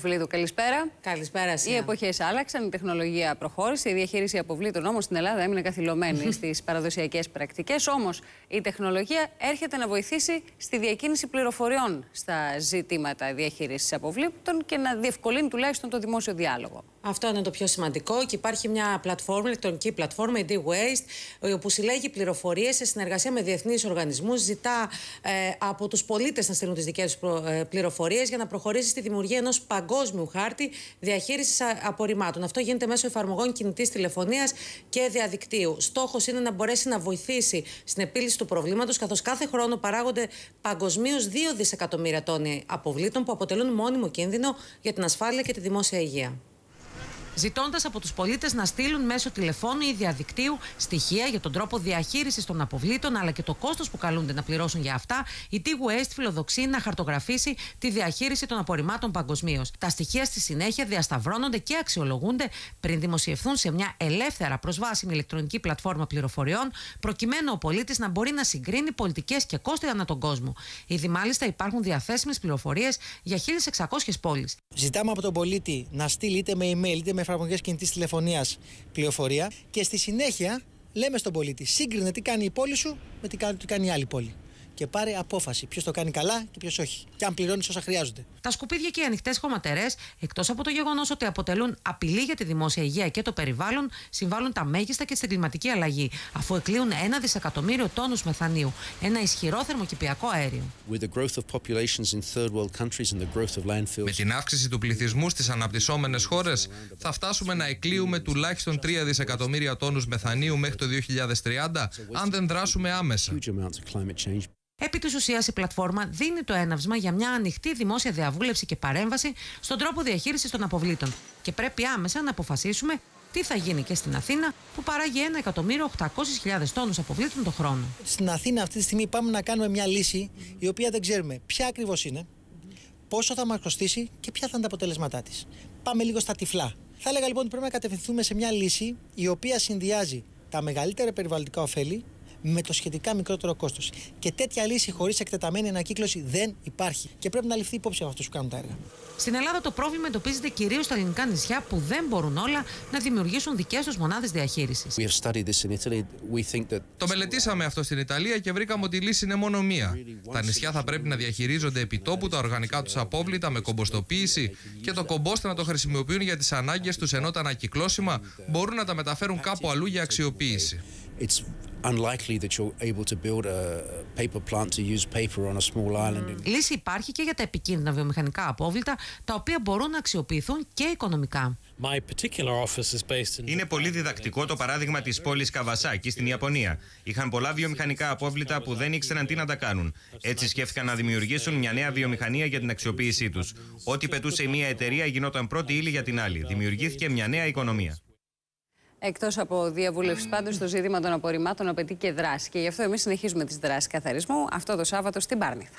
φιλί του. καλησπέρα. Καλησπέρα, Οι εποχές άλλαξαν, η τεχνολογία προχώρησε, η διαχείριση αποβλήτων όμω στην Ελλάδα έμεινε καθυλωμένη στις παραδοσιακές πρακτικές. Όμως η τεχνολογία έρχεται να βοηθήσει στη διακίνηση πληροφοριών στα ζητήματα διαχείρισης αποβλήτων και να διευκολύνει τουλάχιστον το δημόσιο διάλογο. Αυτό είναι το πιο σημαντικό και υπάρχει μια πλατφόρμα, ηλεκτρονική πλατφόρμα, η D-Waste, ε, όπου συλλέγει πληροφορίες σε συνεργασία με διεθνείς οργανισμούς, ζητά ε, από τους πολίτες να στείλουν τις δικές τους ε, πληροφορίες για να προχωρήσει στη δημιουργία ενός παγκόσμιου χάρτη διαχείρισης απορριμμάτων. Αυτό γίνεται μέσω εφαρμογών κινητής τηλεφωνίας και διαδικτύου. Στόχος είναι να μπορέσει να βοηθήσει στην επίλυση του προβλήματος, καθώς κάθε χρόνο παράγονται παγκοσμίως 2 δισεκατομμύρια τόνοι αποβλήτων που αποτελούν μόνιμο κίνδυνο για την ασφάλεια και τη δημόσια υγεία ζητώντας από τους πολίτες να στείλουν μέσω τηλεφώνου ή διαδικτύου στοιχεία για τον τρόπο διαχείρισης των αποβλήτων αλλά και το κόστος που καλούνται να πληρώσουν για αυτά, η T Waste φιλοδοξεί να χαρτογραφήσει τη διαχείριση των απορριμμάτων παγκοσμίως. Τα στοιχεία στη συνέχεια διασταυρώνονται και αξιολογούνται πριν δημοσιευθούν σε μια ελεύθερα προσβάσιμη ηλεκτρονική πλατφόρμα πληροφοριών, προκειμένου ο πολίτης να μπορεί να συγκρίνει πολιτικές και κόστη ανά τον κόσμο. Ήδη μάλιστα υπάρχουν διαθέσιμες πληροφορίες για 1.600 πόλεις. Ζητάμε από τον πολίτη να στείλει είτε με email είτε με εφαρμογές κινητής τηλεφωνίας πληροφορία και στη συνέχεια λέμε στον πολίτη: Σύγκρινε τι κάνει η πόλη σου με τι κάνει η άλλη πόλη και πάρε απόφαση ποιος το κάνει καλά και ποιος όχι. Και αν πληρώνεις όσα χρειάζονται. Τα σκουπίδια και οι ανοιχτές χωματερές, εκτός από το γεγονός ότι αποτελούν απειλή για τη δημόσια υγεία και το περιβάλλον, συμβάλλουν τα μέγιστα και στην κλιματική αλλαγή, αφού εκλείουν ένα δισεκατομμύριο τόνους μεθανίου, ένα ισχυρό θερμοκηπιακό αέριο. Με την αύξηση του πληθυσμού στις αναπτυσσόμενες χώρες, θα φτάσουμε να εκλείουμε τουλάχιστον 3 δισεκατομμύρια τόνους μεθανίου μέχρι το 2030, αν δεν δράσουμε άμεσα. Επί της ουσίας, η πλατφόρμα δίνει το έναυσμα για μια ανοιχτή δημόσια διαβούλευση και παρέμβαση στον τρόπο διαχείρισης των αποβλήτων. Και πρέπει άμεσα να αποφασίσουμε τι θα γίνει και στην Αθήνα, που παράγει 1.800.000 τόνους αποβλήτων το χρόνο. Στην Αθήνα, αυτή τη στιγμή, πάμε να κάνουμε μια λύση η οποία δεν ξέρουμε ποια ακριβώς είναι, πόσο θα μας κοστίσει και ποια θα είναι τα αποτελέσματά της. Πάμε λίγο στα τυφλά. Θα έλεγα λοιπόν ότι πρέπει να κατευθυνθούμε σε μια λύση η οποία συνδυάζει τα μεγαλύτερα περιβαλλοντικά ωφέλη με το σχετικά μικρότερο κόστος. Και τέτοια λύση χωρίς εκτεταμένη ανακύκλωση δεν υπάρχει. Και πρέπει να ληφθεί υπόψη από αυτούς που κάνουν τα έργα. Στην Ελλάδα το πρόβλημα εντοπίζεται κυρίως στα ελληνικά νησιά που δεν μπορούν όλα να δημιουργήσουν δικές τους μονάδες διαχείρισης. Το μελετήσαμε αυτό στην Ιταλία και βρήκαμε ότι η λύση είναι μόνο μία. Τα νησιά θα πρέπει να διαχειρίζονται επί τόπου, τα οργανικά τους απόβλητα με κομποστοποίηση και το κομπόστ να το χρησιμοποιούν για τις ανάγκες τους ενώ τα ανακυκλώσιμα μπορούν να τα μεταφέρουν κάπου αλλού για αξιοποίηση unlikely that you're able to build a paper plant to use paper on a small island. Λύση υπάρχει και για τα επικίνδυνα βιομηχανικά απόβλητα, τα οποία μπορούν να αξιοποιηθούν και οικονομικά. Είναι πολύ διδακτικό το παράδειγμα της πόλης Καβασάκη στην Ιαπωνία. Είχαν πολλά βιομηχανικά απόβλητα που δεν ήξεραν τι να τα κάνουν. Έτσι σκέφτηκαν να δημιουργήσουν μια νέα βιομηχανία για την αξιοποίησή τους. Ό,τι πετούσε η μία εταιρεία γινόταν πρώτη ύλη για την άλλη. Δημιουργήθηκε μια νέα οικονομία. Εκτός από διαβούλευση, πάντως το ζήτημα των απορριμμάτων απαιτεί και δράση. Και γι' αυτό εμείς συνεχίζουμε τις δράσεις καθαρισμού αυτό το Σάββατο στην Πάρνηθα.